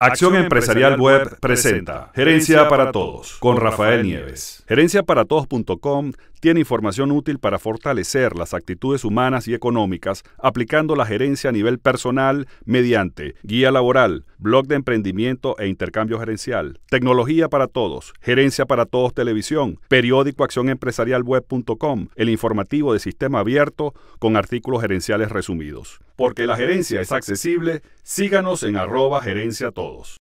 Acción Empresarial Web presenta Gerencia para Todos con Rafael Nieves. GerenciaparaTodos.com tiene información útil para fortalecer las actitudes humanas y económicas aplicando la gerencia a nivel personal mediante guía laboral, blog de emprendimiento e intercambio gerencial, tecnología para todos, gerencia para todos televisión, periódico acción empresarial web.com, el informativo de sistema abierto con artículos gerenciales resumidos. Porque la gerencia es accesible, síganos en arroba gerencia todos.